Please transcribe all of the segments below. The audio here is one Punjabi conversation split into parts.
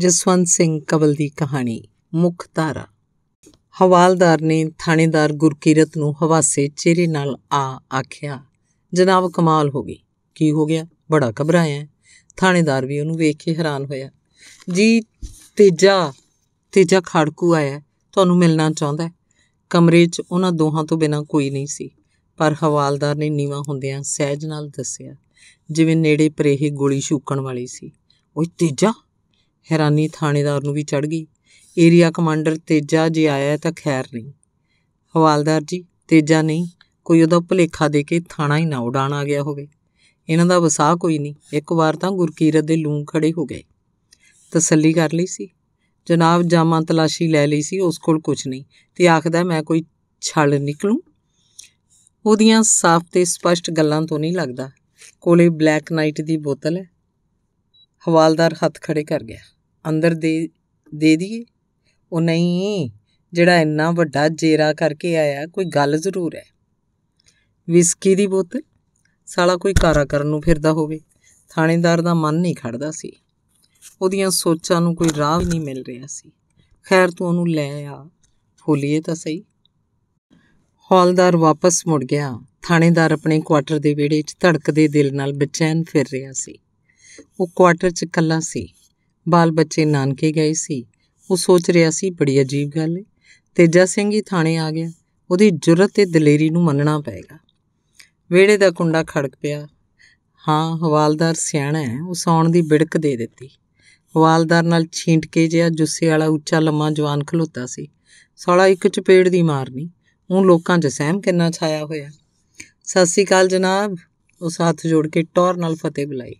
ਜਸਵੰਤ ਸਿੰਘ ਕਵਲ ਦੀ ਕਹਾਣੀ ਮੁੱਖ ਧਾਰਾ ਹਵਾਲਦਾਰ ਨੇ ਥਾਣੇਦਾਰ ਗੁਰਕੀਰਤ ਨੂੰ ਹਵਾਸੇ ਚਿਹਰੇ ਨਾਲ ਆ ਆਖਿਆ ਜਨਾਬ ਕਮਾਲ ਹੋ ਗਈ ਕੀ ਹੋ ਗਿਆ ਬੜਾ ਘਬਰਾਇਆ ਥਾਣੇਦਾਰ ਵੀ ਉਹਨੂੰ ਵੇਖ ਕੇ ਹੈਰਾਨ ਹੋਇਆ ਜੀ ਤੇਜਾ ਤੇਜਾ ਖੜਕੂ ਆਇਆ ਤੁਹਾਨੂੰ ਮਿਲਣਾ ਚਾਹੁੰਦਾ ਕਮਰੇ 'ਚ ਉਹਨਾਂ ਦੋਹਾਂ ਤੋਂ ਬਿਨਾ ਕੋਈ ਨਹੀਂ ਸੀ ਪਰ ਹਵਾਲਦਾਰ ਨੇ ਨੀਵਾ ਹੁੰਦਿਆਂ ਸਹਿਜ ਨਾਲ ਦੱਸਿਆ ਜਿਵੇਂ ਨੇੜੇ ਪਰੇਹੇ ਗੋਲੀ ਛੂਕਣ ਵਾਲੀ ਸੀ ਓਏ ਤੇਜਾ ਹੈਰਾਨੀ ਥਾਣੇਦਾਰ ਨੂੰ ਵੀ ਚੜ ਗਈ ਏਰੀਆ ਕਮਾਂਡਰ ਤੇਜਾ ਜੀ ਆਇਆ ਤਾਂ ਖੈਰ ਨਹੀਂ ਹਵਾਲਦਾਰ ਜੀ ਤੇਜਾ ਨਹੀਂ ਕੋਈ ਉਹਦਾ ਭੁਲੇਖਾ ਦੇ ਕੇ ਥਾਣਾ ਹੀ ਨਾ ਉਡਾਣ ਆ ਗਿਆ ਹੋਵੇ ਇਹਨਾਂ ਦਾ ਵਸਾਹ ਕੋਈ ਨਹੀਂ ਇੱਕ ਵਾਰ ਤਾਂ ਗੁਰਕੀਰਤ ਦੇ ਲੂੰ ਖੜੇ ਹੋ ਗਏ ਤਸੱਲੀ ਕਰ ਲਈ ਸੀ ਜਨਾਬ ਜਾਮਾ ਤਲਾਸ਼ੀ ਲੈ ਲਈ ਸੀ ਉਸ ਕੋਲ ਕੁਝ ਨਹੀਂ ਤੇ ਆਖਦਾ ਮੈਂ ਕੋਈ ਛਲ ਨਿਕਲੂ ਉਹਦੀਆਂ ਸਾਫ਼ ਤੇ ਸਪਸ਼ਟ ਗੱਲਾਂ ਤੋਂ ਨਹੀਂ ਲੱਗਦਾ ਕੋਲੇ ਬਲੈਕ ਨਾਈਟ ਦੀ ਬੋਤਲ ਹੈ ਹਵਾਲਦਾਰ ਹੱਥ ਖੜੇ ਕਰ ਗਿਆ ਅੰਦਰ ਦੇ ਦੇ ਦੀ ਉਹ ਨਹੀਂ ਜਿਹੜਾ ਇੰਨਾ ਵੱਡਾ ਜੇਰਾ ਕਰਕੇ ਆਇਆ ਕੋਈ ਗੱਲ ਜ਼ਰੂਰ ਹੈ ਵਿਸਕੀ ਦੀ ਬੋਤਲ ਸਾਲਾ ਕੋਈ ਕਾਰਾ ਕਰਨ ਨੂੰ ਫਿਰਦਾ ਹੋਵੇ ਥਾਣੇਦਾਰ ਦਾ ਮਨ ਨਹੀਂ ਖੜਦਾ ਸੀ ਉਹਦੀਆਂ ਸੋਚਾਂ ਨੂੰ ਕੋਈ ਰਾਹ ਨਹੀਂ ਮਿਲ ਰਿਹਾ ਸੀ ਖੈਰ ਤੂੰ ਉਹਨੂੰ ਲੈ ਆ ਫੋਲੀਏ ਤਾਂ ਸਹੀ ਹੌਲਦਾਰ ਵਾਪਸ ਮੁੜ ਗਿਆ ਥਾਣੇਦਾਰ ਆਪਣੇ ਕੁਆਟਰ ਦੇ ਵਿਹੜੇ 'ਚ ਧੜਕਦੇ ਦਿਲ ਨਾਲ ਬੇਚੈਨ ਫਿਰ ਰਿਹਾ ਸੀ ਉਹ ਕੁਆਟਰ 'ਚ ਇਕੱਲਾ ਸੀ ਬਾਲ ਬੱਚੇ ਨਾਨਕੇ ਗਏ ਸੀ ਉਹ ਸੋਚ ਰਿਹਾ ਸੀ ਬੜੀ ਅਜੀਬ ਗੱਲ ਹੈ ਤੇਜਾ ਸਿੰਘ ਹੀ ਥਾਣੇ ਆ ਗਿਆ ਉਹਦੀ ਜੁਰਤ ਤੇ ਦਲੇਰੀ ਨੂੰ ਮੰਨਣਾ ਪਏਗਾ ਵੇੜੇ ਦਾ ਕੁੰਡਾ ਖੜਕ ਪਿਆ ਹਾਂ ਹਵਾਲਦਾਰ ਸਿਆਣਾ ਹੈ ਉਹ ਸੌਣ ਦੀ ਬਿੜਕ ਦੇ ਦਿੱਤੀ ਹਵਾਲਦਾਰ ਨਾਲ ਛੀਂਟ ਕੇ ਜਿਹਾ ਜੁੱਸੇ ਵਾਲਾ ਉੱਚਾ ਲੰਮਾ ਜਵਾਨ ਖਲੋਤਾ ਸੀ ਸਾਲਾ ਇੱਕ ਚਪੇੜ ਦੀ ਮਾਰਨੀ ਉਹ ਲੋਕਾਂ 'ਚ ਸਹਿਮ ਕਿੰਨਾ ਛਾਇਆ ਹੋਇਆ ਸਤਿ ਸ੍ਰੀ ਅਕਾਲ ਜਨਾਬ ਉਸ ਹੱਥ ਜੋੜ ਕੇ ਟੌਰ ਨਾਲ ਫਤਿਹ ਬੁਲਾਈ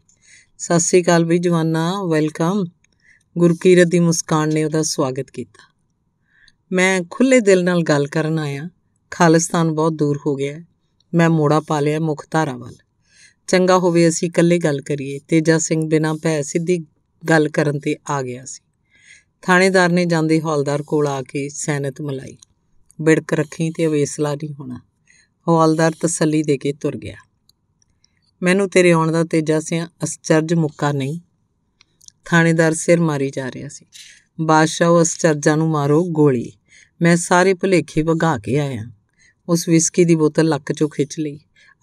ਸਤਿ ਸ੍ਰੀ ਅਕਾਲ ਵੀ ਜਵਾਨਾ ਵੈਲਕਮ ਗੁਰਕੀਰਤ ਦੀ ਮੁਸਕਾਨ ਨੇ ਉਹਦਾ ਸਵਾਗਤ ਕੀਤਾ ਮੈਂ ਖੁੱਲੇ ਦਿਲ ਨਾਲ ਗੱਲ ਕਰਨ ਆਇਆ ਖਾਲਿਸਤਾਨ ਬਹੁਤ ਦੂਰ ਹੋ ਗਿਆ ਮੈਂ ਮੋੜਾ ਪਾ ਲਿਆ ਮੁਖ ਧਾਰਾ ਵੱਲ ਚੰਗਾ ਹੋਵੇ ਅਸੀਂ ਇਕੱਲੇ ਗੱਲ ਕਰੀਏ ਤੇਜਾ ਸਿੰਘ ਬਿਨਾਂ ਭੈ ਸਿੱਧੀ ਗੱਲ ਕਰਨ ਤੇ ਆ ਗਿਆ ਸੀ ਥਾਣੇਦਾਰ ਨੇ ਜਾਂਦੇ ਹੌਲਦਾਰ ਕੋਲ ਆ ਕੇ ਸੈਨਤ ਮਲਾਈ ਬਿੜਕ ਰੱਖੀ ਤੇ ਅਵੇਸਲਾ ਨਹੀਂ ਹੋਣਾ ਹੌਲਦਾਰ ਤਸੱਲੀ ਦੇ ਕੇ ਤੁਰ ਗਿਆ ਮੈਨੂੰ ਤੇਰੇ ਆਉਣ ਦਾ ਤੇਜਾ ਸਿੰਘ ਅਸਚਰਜ ਮੁੱਕਾ ਨਹੀਂ ਥਾਣੇਦਾਰ ਸਿਰ ਮਾਰੀ ਜਾ ਰਿਹਾ ਸੀ ਬਾਦਸ਼ਾਹ ਉਸ ਚਰਜਾ ਨੂੰ ਮਾਰੋ ਗੋਲੀ ਮੈਂ ਸਾਰੇ ਭੁਲੇਖੇ ਵਗਾ ਕੇ ਆਇਆ ਉਸ ਵਿਸਕੀ ਦੀ ਬੋਤਲ ਲੱਕ ਚੋਂ ਖਿੱਚ ਲਈ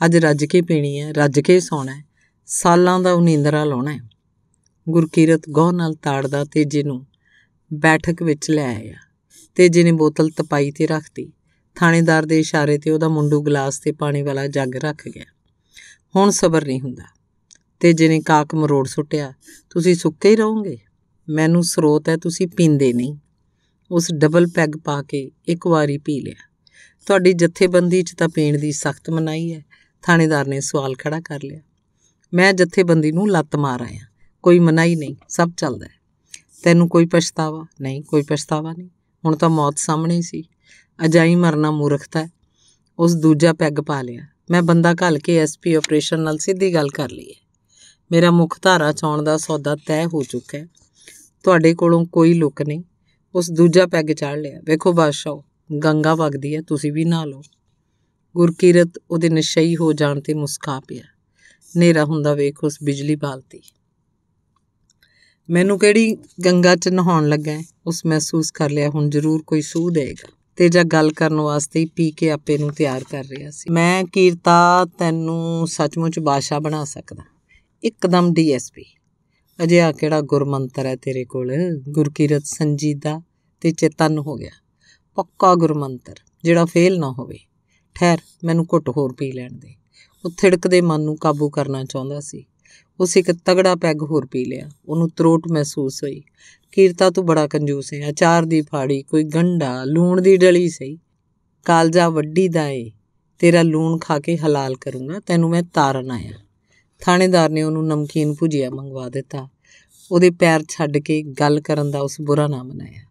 ਅੱਜ ਰੱਜ ਕੇ ਪੀਣੀ ਹੈ ਰੱਜ ਕੇ ਸੌਣਾ ਹੈ ਸਾਲਾਂ ਦਾ ਉਨੀਂਦਰਾ ਲਾਉਣਾ ਹੈ ਗੁਰਕੀਰਤ ਗੋਹ ਨਾਲ ਤਾੜਦਾ ਤੇ ਜਿਹਨੂੰ ਬੈਠਕ ਵਿੱਚ ਲੈ ਆਇਆ ਤੇ ਜਿਹਨੇ ਬੋਤਲ ਤਪਾਈ ਤੇ ਰੱਖਤੀ ਥਾਣੇਦਾਰ ਦੇ ਇਸ਼ਾਰੇ ਤੇ ਉਹਦਾ ਮੁੰਡੂ ਗਲਾਸ ਤੇ ਪਾਣੀ ਵਾਲਾ ਜੱਗ ਰੱਖ ਗਿਆ ਹੁਣ ਸਬਰ ਨਹੀਂ ਹੁੰਦਾ ਤੇ ਜਿਨੇ ਕਾਕ ਮਰੋੜ ਸੁੱਟਿਆ ਤੁਸੀਂ ਸੁੱਕੇ ਹੀ ਰਹੋਗੇ ਮੈਨੂੰ ਸਰੋਤ ਹੈ ਤੁਸੀਂ ਪੀਂਦੇ ਨਹੀਂ ਉਸ ਡਬਲ ਪੈਗ ਪਾ ਕੇ ਇੱਕ ਵਾਰੀ ਪੀ ਲਿਆ ਤੁਹਾਡੀ ਜਥੇਬੰਦੀ 'ਚ ਤਾਂ ਪੀਣ ਦੀ ਸਖਤ ਮਨਾਈ ਹੈ ਥਾਣੇਦਾਰ ਨੇ ਸਵਾਲ ਖੜਾ ਕਰ ਲਿਆ ਮੈਂ ਜਥੇਬੰਦੀ ਨੂੰ ਲੱਤ ਮਾਰ ਆਇਆ ਕੋਈ ਮਨਾਈ ਨਹੀਂ ਸਭ ਚੱਲਦਾ ਤੈਨੂੰ ਕੋਈ ਪਛਤਾਵਾ ਨਹੀਂ ਕੋਈ ਪਛਤਾਵਾ ਨਹੀਂ ਹੁਣ ਤਾਂ ਮੌਤ ਸਾਹਮਣੇ ਸੀ ਅਜਾਈ ਮਰਨਾ ਮੂਰਖਤਾ ਉਸ ਦੂਜਾ ਪੈਗ ਪਾ ਲਿਆ ਮੈਂ ਬੰਦਾ ਘੱਲ ਕੇ ਐਸਪੀ ਆਪਰੇਸ਼ਨ ਨਾਲ ਸਿੱਧੀ ਗੱਲ ਕਰ ਲਈ ਮੇਰਾ ਮੁੱਖ ਧਾਰਾ ਚਾਉਣ ਦਾ ਸੌਦਾ ਤੈਅ ਹੋ ਚੁੱਕਾ ਹੈ ਤੁਹਾਡੇ ਕੋਲੋਂ ਕੋਈ ਲੁੱਕ ਨਹੀਂ ਉਸ ਦੂਜਾ ਪੈਗ ਚੜ ਲਿਆ ਵੇਖੋ ਬਾਦਸ਼ਾਹ ਗੰਗਾ ਵਗਦੀ ਹੈ ਤੁਸੀਂ ਵੀ ਨਹਾ ਲਓ ਗੁਰਕੀਰਤ ਉਹਦੇ ਨਸ਼ਈ ਹੋ ਜਾਣ ਤੇ ਮੁਸਕਾ ਪਿਆ ਨੇਰਾ ਹੁੰਦਾ ਵੇਖ ਉਸ ਬਿਜਲੀ ਬਾਲਤੀ ਮੈਨੂੰ ਕਿਹੜੀ ਗੰਗਾ 'ਚ ਨਹਾਉਣ ਲੱਗਾ ਉਸ ਮਹਿਸੂਸ ਕਰ ਲਿਆ ਹੁਣ ਜ਼ਰੂਰ ਕੋਈ ਸੂਹ ਦੇਗਾ ਤੇ ਜਾਂ ਗੱਲ ਕਰਨ ਵਾਸਤੇ ਹੀ ਪੀ ਕੇ ਆਪੇ ਨੂੰ ਤਿਆਰ ਕਰ ਰਿਹਾ ਸੀ ਮੈਂ ਕੀਰਤਾ ਤੈਨੂੰ ਸੱਚਮੁੱਚ ਬਾਦਸ਼ਾਹ ਬਣਾ ਸਕਦਾ ਇੱਕਦਮ ਡੀਐਸਪੀ ਅਜੇ ਆ ਕਿਹੜਾ ਗੁਰਮੰਤਰ ਹੈ ਤੇਰੇ ਕੋਲ ਗੁਰਕੀਰਤ ਸੰਜੀਦਾ ਤੇ ਚੇਤਨ ਹੋ ਗਿਆ ਪੱਕਾ ਗੁਰਮੰਤਰ ਜਿਹੜਾ ਫੇਲ ਨਾ ਹੋਵੇ ਠਹਿਰ ਮੈਨੂੰ ਘੁੱਟ ਹੋਰ ਪੀ ਲੈਣ ਦੇ ਉਹ ਥਿੜਕਦੇ ਮਨ ਨੂੰ ਕਾਬੂ ਕਰਨਾ ਚਾਹੁੰਦਾ ਸੀ ਉਸ ਇੱਕ ਤਗੜਾ ਪੈਗ ਹੋਰ ਪੀ ਲਿਆ ਉਹਨੂੰ ਤਰੋਟ ਮਹਿਸੂਸ ਹੋਈ ਕੀਰਤਾ ਤੂੰ ਬੜਾ ਕੰਜੂਸ ਹੈ ਆਚਾਰ ਦੀ ਫਾੜੀ ਕੋਈ ਗੰਡਾ ਲੂਣ ਦੀ ਡਲੀ ਸਹੀ ਕਾਲਜਾ ਵੱਡੀ ਦਾ ਏ ਤੇਰਾ ਲੂਣ ਖਾ ਕੇ ਹਲਾਲ ਕਰੂੰਗਾ ਤੈਨੂੰ ਮੈਂ ਤਾਰਨ ਆਇਆ ਥਾਣੇਦਾਰ ਨੇ ਉਹਨੂੰ ਨਮਕੀਨ ਭੁਜਿਆ ਮੰਗਵਾ ਦਿੱਤਾ ਉਹਦੇ ਪੈਰ ਛੱਡ ਕੇ ਗੱਲ ਕਰਨ ਦਾ ਉਸ ਬੁਰਾ ਨਾ ਮਨਾਇਆ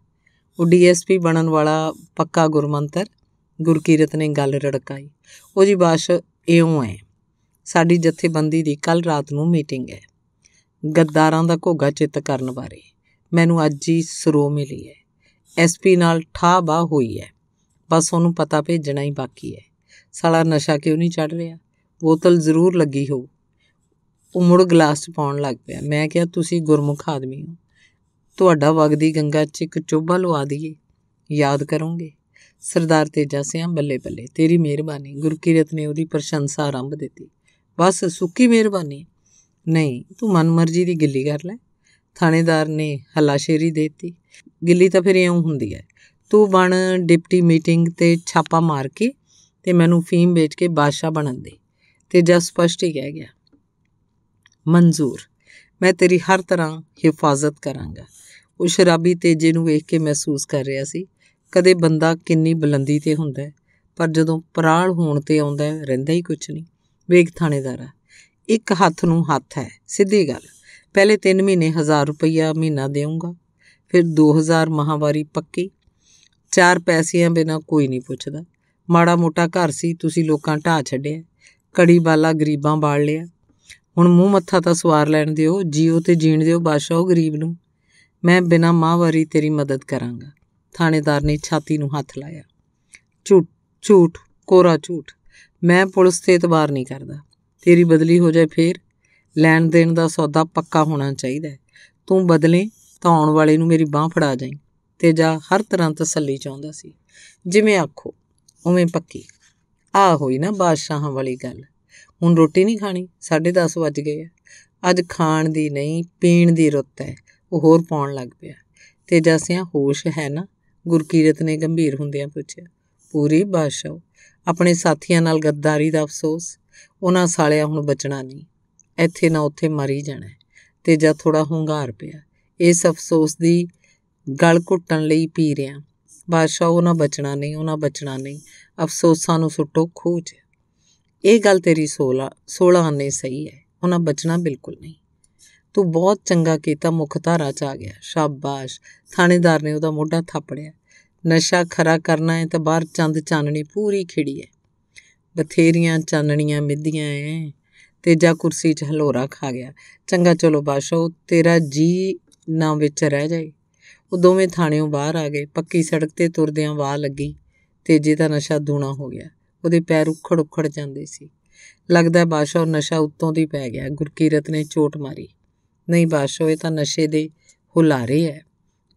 ਉਹ ਡੀਐਸਪੀ ਬਣਨ ਵਾਲਾ ਪੱਕਾ ਗੁਰਮੰਤਰ ਗੁਰਕੀਰਤ ਨੇ ਗੱਲ ਰੜਕਾਈ ਉਹ ਜੀ ਬਾਸ਼ ਇਉਂ ਹੈ ਸਾਡੀ ਜਥੇਬੰਦੀ ਦੀ ਕੱਲ ਰਾਤ ਨੂੰ ਮੀਟਿੰਗ ਹੈ ਗੱਦਾਰਾਂ ਦਾ ਘੋਗਾ ਚਿੱਤ ਕਰਨ ਬਾਰੇ ਮੈਨੂੰ ਅੱਜ ਹੀ ਸਰੋ ਮਿਲੀ ਹੈ ਐਸਪੀ ਨਾਲ ਠਾ ਬਾ ਹੋਈ ਹੈ ਬਸ ਉਹਨੂੰ ਪਤਾ ਭੇਜਣਾ ਹੀ ਬਾਕੀ ਹੈ ਸਾਲਾ ਨਸ਼ਾ ਕਿਉਂ ਨਹੀਂ ਚੜ ਰਿਹਾ ਬੋਤਲ ਜ਼ਰੂਰ ਲੱਗੀ ਹੋ ਉਹ ਮੁੜ ਗਲਾਸ 'ਚ ਪਾਉਣ ਲੱਗ ਪਿਆ ਮੈਂ ਕਿਹਾ ਤੁਸੀਂ ਗੁਰਮੁਖ ਆਦਮੀ ਹੋ ਤੁਹਾਡਾ ਵਗਦੀ ਗੰਗਾ 'ਚ ਇੱਕ ਚੋਬਾ ਲਵਾ ਦਈਏ ਯਾਦ ਕਰੋਗੇ ਸਰਦਾਰ ਤੇਜਾ ਸਿੰਘ ਬੱਲੇ ਬੱਲੇ ਤੇਰੀ ਮਿਹਰਬਾਨੀ ਗੁਰਕੀਰਤ ਨੇ ਉਹਦੀ ਪ੍ਰਸ਼ੰਸਾ ਆਰੰਭ ਦਿੱਤੀ ਬਸ ਸੁੱਕੀ ਮਿਹਰਬਾਨੀ ਨਹੀਂ ਤੂੰ ਮਨਮਰਜ਼ੀ ਦੀ ਗਿੱਲੀ ਕਰ ਲੈ ਥਾਣੇਦਾਰ ਨੇ ਹਲਾਸ਼ੇਰੀ ਦਿੱਤੀ ਗਿੱਲੀ ਤਾਂ ਫਿਰ ਐਉਂ ਹੁੰਦੀ ਹੈ ਤੂੰ ਬਣ ਡਿਪਟੀ ਮੀਟਿੰਗ ਤੇ ਛਾਪਾ ਮਾਰ ਕੇ ਤੇ ਮੈਨੂੰ ਫੀਮ ਵੇਚ ਕੇ ਬਾਦਸ਼ਾਹ ਬਣਨ ਦੇ ਤੇਜਾ ਸਪਸ਼ਟ ਹੀ ਕਹਿ ਗਿਆ ਮਨਜ਼ੂਰ ਮੈਂ ਤੇਰੀ ਹਰ ਤਰ੍ਹਾਂ ਹਿਫਾਜ਼ਤ ਕਰਾਂਗਾ ਉਹ ਸ਼ਰਾਬੀ ਤੇਜੇ ਨੂੰ ਵੇਖ ਕੇ ਮਹਿਸੂਸ ਕਰ ਰਿਹਾ ਸੀ ਕਦੇ ਬੰਦਾ ਕਿੰਨੀ ਬੁਲੰਦੀ ਤੇ ਹੁੰਦਾ ਪਰ ਜਦੋਂ ਪਰਾਲ ਹੋਣ ਤੇ ਆਉਂਦਾ ਰਹਿੰਦਾ ਹੀ ਕੁਝ ਨਹੀਂ ਵੇਖ ਥਾਣੇਦਾਰਾ ਇੱਕ ਹੱਥ ਨੂੰ ਹੱਥ ਹੈ ਸਿੱਧੀ ਗੱਲ ਪਹਿਲੇ 3 ਮਹੀਨੇ 1000 ਰੁਪਇਆ ਮਹੀਨਾ ਦੇਵਾਂਗਾ ਫਿਰ 2000 ਮਹਾਵਾਰੀ ਪੱਕੀ ਚਾਰ ਪੈਸਿਆਂ ਬਿਨਾ ਕੋਈ ਨਹੀਂ ਪੁੱਛਦਾ ਮਾੜਾ ਮੋਟਾ ਘਰ ਸੀ ਤੁਸੀਂ ਲੋਕਾਂ ਢਾ ਛੱਡਿਆ ਕੜੀ ਬਾਲਾ ਗਰੀਬਾਂ ਬਾਲ ਲਿਆ ਹੁਣ ਮੂੰਹ ਮੱਥਾ ਤਾਂ ਸਵਾਰ ਲੈਣ ਦਿਓ ਜੀਓ ਤੇ ਜੀਣ ਦਿਓ ਬਾਦਸ਼ਾਹ ਉਹ ਗਰੀਬ ਨੂੰ ਮੈਂ ਬਿਨਾ ਮਾਹਵਾਰੀ ਤੇਰੀ ਮਦਦ ਕਰਾਂਗਾ ਥਾਣੇਦਾਰ ਨੇ ਛਾਤੀ ਨੂੰ ਹੱਥ ਲਾਇਆ ਝੂਠ ਝੂਠ ਕੋਰਾ ਝੂਠ ਮੈਂ ਪੁਲਿਸ ਤੇ ਇਤਬਾਰ ਨਹੀਂ ਕਰਦਾ ਤੇਰੀ ਬਦਲੀ ਹੋ ਜਾਏ ਫੇਰ ਲੈਣ ਦੇਣ ਦਾ ਸੌਦਾ ਪੱਕਾ ਹੋਣਾ ਚਾਹੀਦਾ ਤੂੰ ਬਦਲੇ ਤਾਂ ਆਉਣ ਵਾਲੇ ਨੂੰ ਮੇਰੀ ਬਾਹ ਫੜਾ ਜਾਈਂ ਤੇ ਜਾ ਹਰ ਤਰ੍ਹਾਂ ਤਸੱਲੀ ਚਾਹੁੰਦਾ ਸੀ ਜਿਵੇਂ ਆਖੋ ਉਵੇਂ ਪੱਕੀ ਆ ਹੋਈ ਨਾ ਬਾਦਸ਼ਾਹਾਂ ਵਾਲੀ ਗੱਲ ਹੁਣ ਰੋਟੀ ਨਹੀਂ ਖਾਣੀ 10:30 ਵੱਜ ਗਏ ਆ ਅੱਜ ਖਾਣ ਦੀ ਨਹੀਂ ਪੀਣ ਦੀ ਰੁੱਤ ਹੈ ਉਹ ਹੋਰ ਪਾਉਣ ਲੱਗ ਪਿਆ ਤੇ ਜਸਿਆ ਹੋਸ਼ ਹੈ ਨਾ ਗੁਰਕੀਰਤ ਨੇ ਗੰਭੀਰ ਹੁੰਦਿਆਂ ਪੁੱਛਿਆ ਪੂਰੀ ਬਾਸ਼ਾ ਆਪਣੇ ਸਾਥੀਆਂ ਨਾਲ ਗੱਦਾਰੀ ਦਾ ਅਫਸੋਸ ਉਹਨਾਂ ਸਾਲਿਆ ਹੁਣ ਬਚਣਾ ਨਹੀਂ ਇੱਥੇ ਨਾ ਉੱਥੇ ਮਰੀ ਜਾਣਾ ਤੇ ਜਾਂ ਥੋੜਾ ਹੰਗਾਰ ਪਿਆ ਇਸ ਅਫਸੋਸ ਦੀ ਗਲ ਘੁੱਟਣ ਲਈ ਪੀ ਰਿਆਂ ਬਾਸ਼ਾ ਉਹਨਾਂ ਬਚਣਾ ਨਹੀਂ ਉਹਨਾਂ ਬਚਣਾ ਨਹੀਂ ਅਫਸੋਸਾਂ ਨੂੰ ਸੁੱਟੋ ਖੂਜ ਇਹ ਗੱਲ ਤੇਰੀ 16 16 ਨੇ ਸਹੀ ਹੈ ਉਹਨਾਂ ਬਚਣਾ ਬਿਲਕੁਲ ਨਹੀਂ ਤੂੰ ਬਹੁਤ ਚੰਗਾ ਕੀਤਾ ਮੁੱਖ ਧਾਰਾ ਚ ਆ ਗਿਆ ਸ਼ਾਬਾਸ਼ ਥਾਣੇਦਾਰ ਨੇ ਉਹਦਾ ਮੋਢਾ ਥਾਪੜਿਆ ਨਸ਼ਾ ਖਰਾ ਕਰਨਾ ਹੈ ਤਾਂ ਬਾਹਰ ਚੰਦ ਚਾਨਣੀ ਪੂਰੀ ਖਿੜੀ ਹੈ ਬਥੇਰੀਆਂ ਚਾਨਣੀਆਂ ਮਿੱਧੀਆਂ ਐ ਤੇਜਾ ਕੁਰਸੀ 'ਚ ਹਲੋਰਾ ਖਾ ਗਿਆ ਚੰਗਾ ਚਲੋ ਬਾਸ਼ੋ ਤੇਰਾ ਜੀ ਨਾ ਵਿੱਚ ਰਹਿ ਜਾਏ ਉਹ ਦੋਵੇਂ ਥਾਣਿਓਂ ਬਾਹਰ ਆ ਗਏ ਪੱਕੀ ਸੜਕ ਤੇ ਤੁਰਦਿਆਂ ਵਾਹ ਲੱਗੀ ਤੇਜੇ ਦਾ ਨਸ਼ਾ ਦੂਣਾ ਹੋ ਗਿਆ ਉਹਦੇ ਪੈਰ ਉਖੜ ਉਖੜ ਜਾਂਦੇ ਸੀ ਲੱਗਦਾ ਬਾਸ਼ਾ ਉਹ ਨਸ਼ਾ ਉੱਤੋਂ ਦੀ ਪੈ ਗਿਆ ਗੁਰਕੀਰਤ ਨੇ ਝੋਟ ਮਾਰੀ ਨਹੀਂ ਬਾਸ਼ਾ ਇਹ ਤਾਂ ਨਸ਼ੇ ਦੇ ਹੁਲਾਰੇ ਐ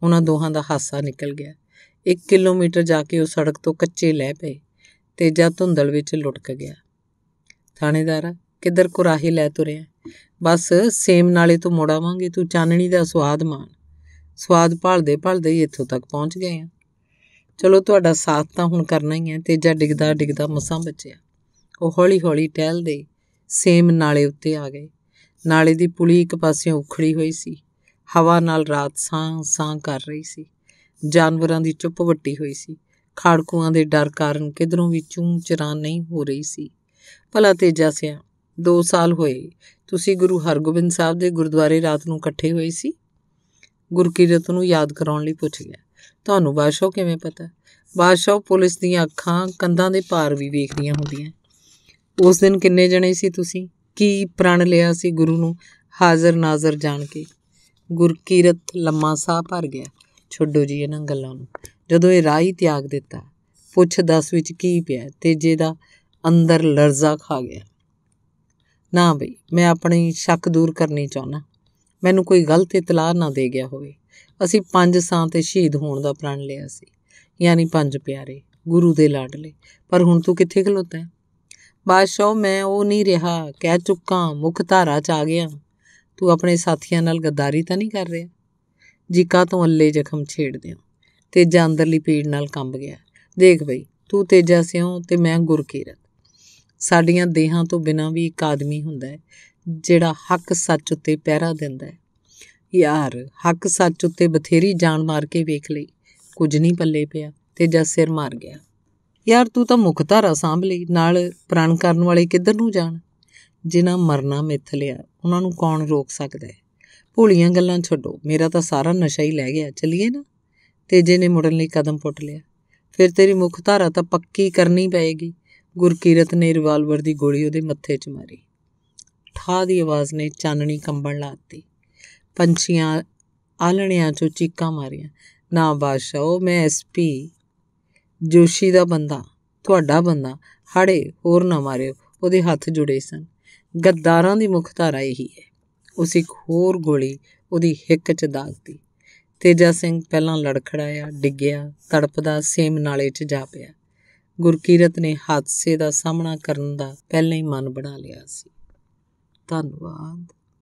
ਉਹਨਾਂ ਦੋਹਾਂ ਦਾ ਹਾਸਾ ਨਿਕਲ ਗਿਆ 1 ਕਿਲੋਮੀਟਰ ਜਾ ਕੇ ਉਹ ਸੜਕ ਤੋਂ ਕੱਚੇ ਲੈ ਪਏ ਤੇ ਜਾਂ ਧੁੰਦਲ ਵਿੱਚ ਲੁਟਕ ਗਿਆ ਥਾਣੇਦਾਰਾ ਕਿੱਧਰ ਕੁਰਾਹੀ ਲੈ ਤੁਰਿਆ ਬਸ ਸੇਮ ਨਾਲੇ ਤੋਂ ਮੋੜਾਵਾਂਗੇ ਤੂੰ ਚਾਨਣੀ ਦਾ ਸਵਾਦ ਮਾਣ ਸਵਾਦ ਭਾਲਦੇ ਭਾਲਦੇ ਇੱਥੋਂ ਤੱਕ ਪਹੁੰਚ ਗਏ ਆ ਚਲੋ ਤੁਹਾਡਾ ਸਾਥ ਤਾਂ ਹੁਣ ਕਰਨਾ ਹੀ ਹੈ ਤੇਜਾ ਡਿੱਗਦਾ ਡਿੱਗਦਾ ਮਸਾਂ ਬਚਿਆ ਉਹ ਹੌਲੀ-ਹੌਲੀ ਟਹਿਲਦੇ ਸੇਮ ਨਾਲੇ ਉੱਤੇ ਆ ਗਏ ਨਾਲੇ ਦੀ ਪੁਲੀ ਇੱਕ ਪਾਸੇ ਉਖੜੀ ਹੋਈ ਸੀ ਹਵਾ ਨਾਲ ਰਾਤ ਸਾਂ-ਸਾਂ ਕਰ ਰਹੀ ਸੀ ਜਾਨਵਰਾਂ ਦੀ ਚੁੱਪ ਵੱਟੀ ਹੋਈ ਸੀ ਖਾੜਕੂਆਂ ਦੇ ਡਰ ਕਾਰਨ ਕਿਧਰੋਂ ਵੀ ਚੂੰ ਚਰਾਂ ਨਹੀਂ ਹੋ ਰਹੀ ਸੀ ਭਲਾ ਤੇਜਾ ਸਿਆ 2 ਸਾਲ ਹੋਏ ਤੁਸੀਂ ਗੁਰੂ ਹਰਗੋਬਿੰਦ ਸਾਹਿਬ ਦੇ ਗੁਰਦੁਆਰੇ ਰਾਤ ਨੂੰ ਇਕੱਠੇ ਹੋਏ ਸੀ ਗੁਰਕੀਰਤ ਨੂੰ ਯਾਦ ਕਰਾਉਣ ਲਈ ਪੁੱਛ ਗਿਆ ਤੁਹਾਨੂੰ ਬਾਦਸ਼ਾਹ ਕਿਵੇਂ ਪਤਾ ਬਾਦਸ਼ਾਹ ਪੁਲਿਸ ਦੀਆਂ ਅੱਖਾਂ ਕੰਧਾਂ ਦੇ ਪਾਰ ਵੀ ਵੇਖਦੀਆਂ ਹੁੰਦੀਆਂ ਉਸ ਦਿਨ ਕਿੰਨੇ ਜਣੇ ਸੀ ਤੁਸੀਂ ਕੀ ਪ੍ਰਣ ਲਿਆ ਸੀ ਗੁਰੂ ਨੂੰ ਹਾਜ਼ਰ ਨਾਜ਼ਰ ਜਾਣ ਕੇ ਗੁਰਕੀਰਤ ਲੰਮਾ ਸਾਹ ਭਰ ਗਿਆ ਛੱਡੋ ਜੀ ਇਹਨਾਂ ਗੱਲਾਂ ਨੂੰ ਜਦੋਂ ਇਹ ਰਾਹੀ ਤਿਆਗ ਦਿੱਤਾ ਪੁੱਛ ਦਸ ਵਿੱਚ ਕੀ ਪਿਆ ਤੇ ਦਾ ਅੰਦਰ ਲਰਜ਼ਾ ਖਾ ਗਿਆ ਨਾ ਬਈ ਮੈਂ ਆਪਣੀ ਸ਼ੱਕ ਦੂਰ ਕਰਨੀ ਚਾਹਨਾ ਮੈਨੂੰ ਕੋਈ ਗਲਤ ਇਤਲਾਹ ਨਾ ਦੇ ਗਿਆ ਹੋਵੇ ਅਸੀਂ ਪੰਜ ਸਾਂ ਤੇ ਸ਼ਹੀਦ ਹੋਣ ਦਾ ਪ੍ਰਣ ਲਿਆ ਸੀ ਯਾਨੀ ਪੰਜ ਪਿਆਰੇ ਗੁਰੂ ਦੇ ਲਾਡਲੇ ਪਰ ਹੁਣ ਤੂੰ ਕਿੱਥੇ ਖਲੋਤਾ ਬਾਦਸ਼ਾਹ ਮੈਂ ਉਹ ਨਹੀਂ ਰਿਹਾ ਕਹਿ ਚੁੱਕਾ ਮੁਖ ਧਾਰਾ ਚ ਆ ਗਿਆ ਤੂੰ ਆਪਣੇ ਸਾਥੀਆਂ ਨਾਲ ਗਦਾਰੀ ਤਾਂ ਨਹੀਂ ਕਰ ਰਿਹਾ ਜੀਕਾ ਤੋਂ ਅੱਲੇ ਜ਼ਖਮ ਛੇੜਦੇ ਹੋ ਤੇਜਾ ਲਈ ਪੀੜ ਨਾਲ ਕੰਬ ਗਿਆ ਦੇਖ ਬਈ ਤੂੰ ਤੇਜਾ ਸਿਓ ਤੇ ਮੈਂ ਗੁਰਕੀਰਤ ਸਾਡੀਆਂ ਦੇਹਾਂ ਤੋਂ ਬਿਨਾ ਵੀ ਇੱਕ ਆਦਮੀ ਹੁੰਦਾ ਹੈ ਜਿਹੜਾ ਹੱਕ ਸੱਚ ਉੱਤੇ ਪਹਿਰਾ ਦਿੰਦਾ ਹੈ ਯਾਰ ਹੱਕ ਸੱਚ ਉੱਤੇ ਬਥੇਰੀ ਜਾਨ ਮਾਰ ਕੇ ਵੇਖ ਲਈ ਕੁਝ ਨਹੀਂ ਪੱਲੇ ਪਿਆ ਤੇ ਜਦ ਸਿਰ ਮਾਰ ਗਿਆ ਯਾਰ ਤੂੰ ਤਾਂ ਮੁਖ ਧਾਰਾ ਸੰਭ ਲਈ ਨਾਲ ਪ੍ਰਾਣ ਕਰਨ ਵਾਲੇ ਕਿੱਧਰ ਨੂੰ ਜਾਣ ਜਿਨ੍ਹਾਂ ਮਰਨਾ ਮਿੱਥ ਲਿਆ ਉਹਨਾਂ ਨੂੰ ਕੌਣ ਰੋਕ ਸਕਦਾ ਹੈ ਭੋਲੀਆਂ ਗੱਲਾਂ ਛੱਡੋ ਮੇਰਾ ਤਾਂ ਸਾਰਾ ਨਸ਼ਾ ਹੀ ਲੈ ਗਿਆ ਚਲਿਏ ਨਾ ਤੇਜੇ ਨੇ ਮੁੜਨ ਲਈ ਕਦਮ ਪੁੱਟ ਲਿਆ ਫਿਰ ਤੇਰੀ ਮੁਖ ਧਾਰਾ ਤਾਂ ਪੱਕੀ ਕਰਨੀ ਪਏਗੀ ਗੁਰਕੀਰਤ ਨੇ ਰਿਵਾਲਵਰ ਦੀ ਗੋਲੀ ਉਹਦੇ ਮੱਥੇ 'ਚ ਮਾਰੀ ਥਾ ਦੀ ਆਵਾਜ਼ ਨੇ ਚਾਨਣੀ ਕੰਬਣ ਲਾਤੀ ਪੰਛੀਆਂ ਆਲਣਿਆਂ ਚੋਂ ਚੀਕਾਂ ਮਾਰੀਆਂ ਨਾ ਬਾਦਸ਼ਾਹ ਮੈਂ ਐਸਪੀ ਜੋਸ਼ੀ ਦਾ ਬੰਦਾ ਤੁਹਾਡਾ ਬੰਦਾ ਹੜੇ ਹੋਰ ਨਾ ਮਾਰਿਓ ਉਹਦੇ ਹੱਥ ਜੁੜੇ ਸਨ ਗੱਦਾਰਾਂ ਦੀ ਮੁੱਖ ਧਾਰਾ ਇਹੀ ਹੈ ਉਸ ਇੱਕ ਹੋਰ ਗੋਲੀ ਉਹਦੀ ਹਿੱਕ 'ਚ ਦਾਗਦੀ ਤੇਜਾ ਸਿੰਘ ਪਹਿਲਾਂ ਲੜਖੜਾਇਆ ਡਿੱਗਿਆ ਤੜਪਦਾ ਸੇਮ ਨਾਲੇ 'ਚ ਜਾ ਪਿਆ ਗੁਰਕੀਰਤ ਨੇ ਹਾਦਸੇ ਦਾ ਸਾਹਮਣਾ ਕਰਨ ਦਾ ਪਹਿਲਾਂ ਹੀ ਮਨ ਬਣਾ ਲਿਆ ਸੀ ਧੰਨਵਾਦ